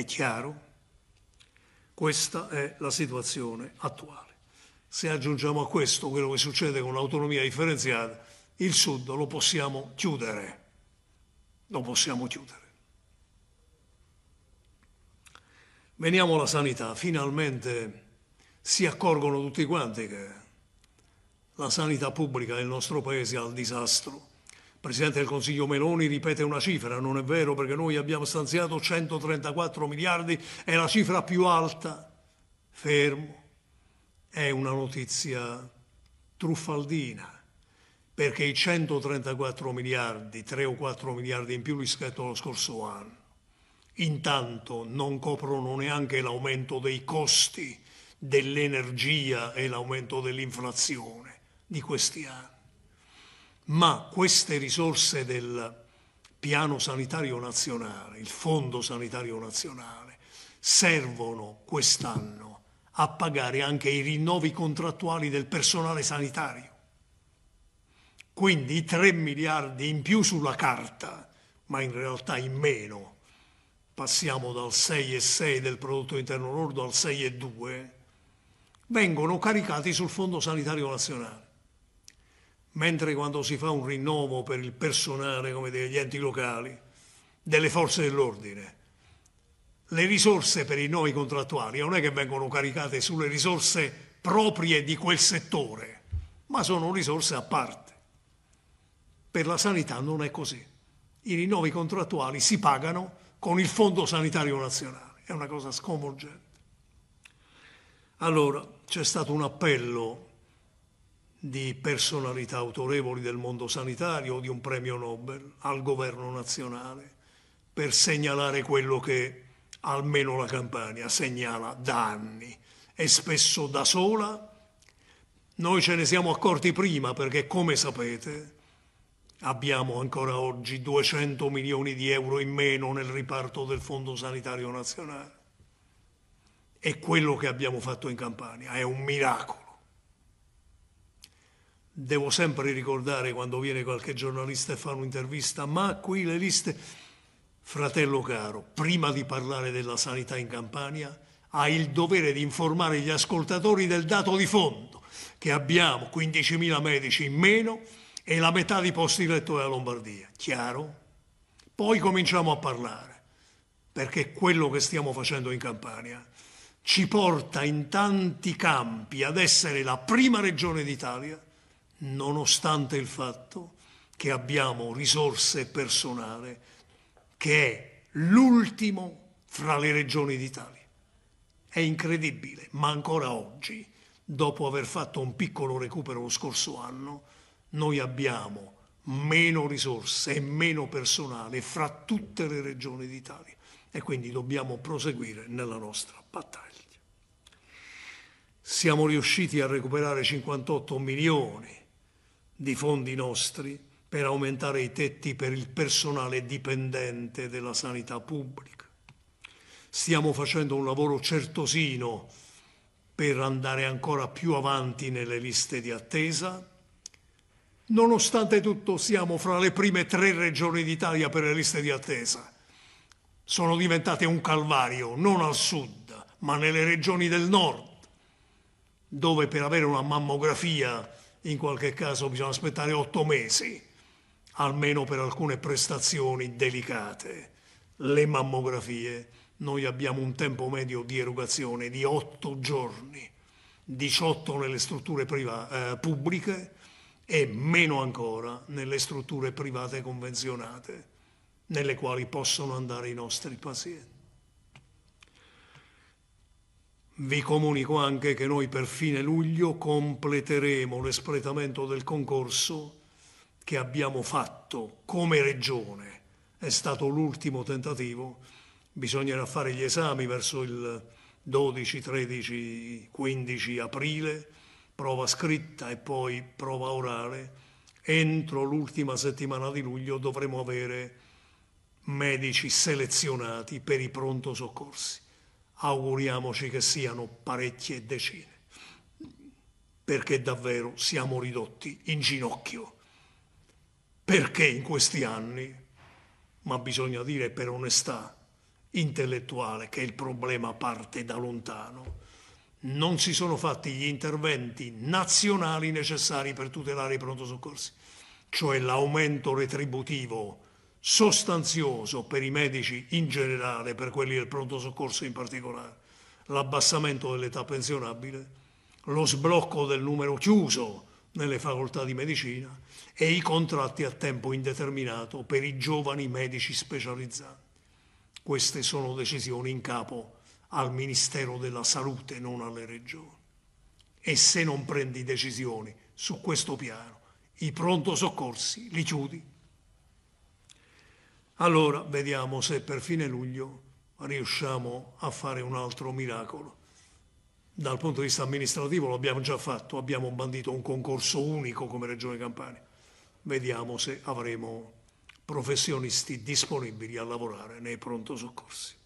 È chiaro? Questa è la situazione attuale. Se aggiungiamo a questo quello che succede con l'autonomia differenziata, il Sud lo possiamo chiudere. Lo possiamo chiudere. Veniamo alla sanità. Finalmente si accorgono tutti quanti che la sanità pubblica del nostro Paese è al disastro Presidente del Consiglio Meloni ripete una cifra, non è vero perché noi abbiamo stanziato 134 miliardi, è la cifra più alta. Fermo, è una notizia truffaldina, perché i 134 miliardi, 3 o 4 miliardi in più rispetto allo scorso anno, intanto non coprono neanche l'aumento dei costi dell'energia e l'aumento dell'inflazione di questi anni ma queste risorse del piano sanitario nazionale, il fondo sanitario nazionale, servono quest'anno a pagare anche i rinnovi contrattuali del personale sanitario. Quindi i 3 miliardi in più sulla carta, ma in realtà in meno. Passiamo dal 6,6 del prodotto interno lordo al 6,2, vengono caricati sul Fondo Sanitario Nazionale mentre quando si fa un rinnovo per il personale come degli enti locali, delle forze dell'ordine, le risorse per i nuovi contrattuali non è che vengono caricate sulle risorse proprie di quel settore, ma sono risorse a parte. Per la sanità non è così. I rinnovi contrattuali si pagano con il Fondo Sanitario Nazionale. È una cosa sconvolgente. Allora, c'è stato un appello di personalità autorevoli del mondo sanitario o di un premio Nobel al governo nazionale per segnalare quello che almeno la Campania segnala da anni e spesso da sola. Noi ce ne siamo accorti prima perché, come sapete, abbiamo ancora oggi 200 milioni di euro in meno nel riparto del Fondo Sanitario Nazionale. E quello che abbiamo fatto in Campania è un miracolo devo sempre ricordare quando viene qualche giornalista e fa un'intervista, ma qui le liste, fratello caro, prima di parlare della sanità in Campania, hai il dovere di informare gli ascoltatori del dato di fondo, che abbiamo 15.000 medici in meno e la metà di posti letto della Lombardia, chiaro? Poi cominciamo a parlare, perché quello che stiamo facendo in Campania ci porta in tanti campi ad essere la prima regione d'Italia nonostante il fatto che abbiamo risorse personale, che è l'ultimo fra le regioni d'Italia. È incredibile, ma ancora oggi, dopo aver fatto un piccolo recupero lo scorso anno, noi abbiamo meno risorse e meno personale fra tutte le regioni d'Italia e quindi dobbiamo proseguire nella nostra battaglia. Siamo riusciti a recuperare 58 milioni di fondi nostri per aumentare i tetti per il personale dipendente della sanità pubblica. Stiamo facendo un lavoro certosino per andare ancora più avanti nelle liste di attesa. Nonostante tutto siamo fra le prime tre regioni d'Italia per le liste di attesa. Sono diventate un calvario non al sud, ma nelle regioni del nord, dove per avere una mammografia in qualche caso bisogna aspettare otto mesi, almeno per alcune prestazioni delicate. Le mammografie, noi abbiamo un tempo medio di erogazione di otto giorni, 18 nelle strutture priva- eh, pubbliche e meno ancora nelle strutture private convenzionate, nelle quali possono andare i nostri pazienti. Vi comunico anche che noi per fine luglio completeremo l'espletamento del concorso che abbiamo fatto come regione. È stato l'ultimo tentativo, bisognerà fare gli esami verso il 12, 13, 15 aprile, prova scritta e poi prova orale. Entro l'ultima settimana di luglio dovremo avere medici selezionati per i pronto soccorsi auguriamoci che siano parecchie decine, perché davvero siamo ridotti in ginocchio, perché in questi anni, ma bisogna dire per onestà intellettuale che il problema parte da lontano, non si sono fatti gli interventi nazionali necessari per tutelare i pronto soccorsi, cioè l'aumento retributivo sostanzioso per i medici in generale, per quelli del pronto soccorso in particolare, l'abbassamento dell'età pensionabile, lo sblocco del numero chiuso nelle facoltà di medicina e i contratti a tempo indeterminato per i giovani medici specializzati. Queste sono decisioni in capo al Ministero della Salute, non alle regioni. E se non prendi decisioni su questo piano, i pronto soccorsi li chiudi allora vediamo se per fine luglio riusciamo a fare un altro miracolo. Dal punto di vista amministrativo lo abbiamo già fatto, abbiamo bandito un concorso unico come Regione Campania. Vediamo se avremo professionisti disponibili a lavorare nei pronto soccorsi.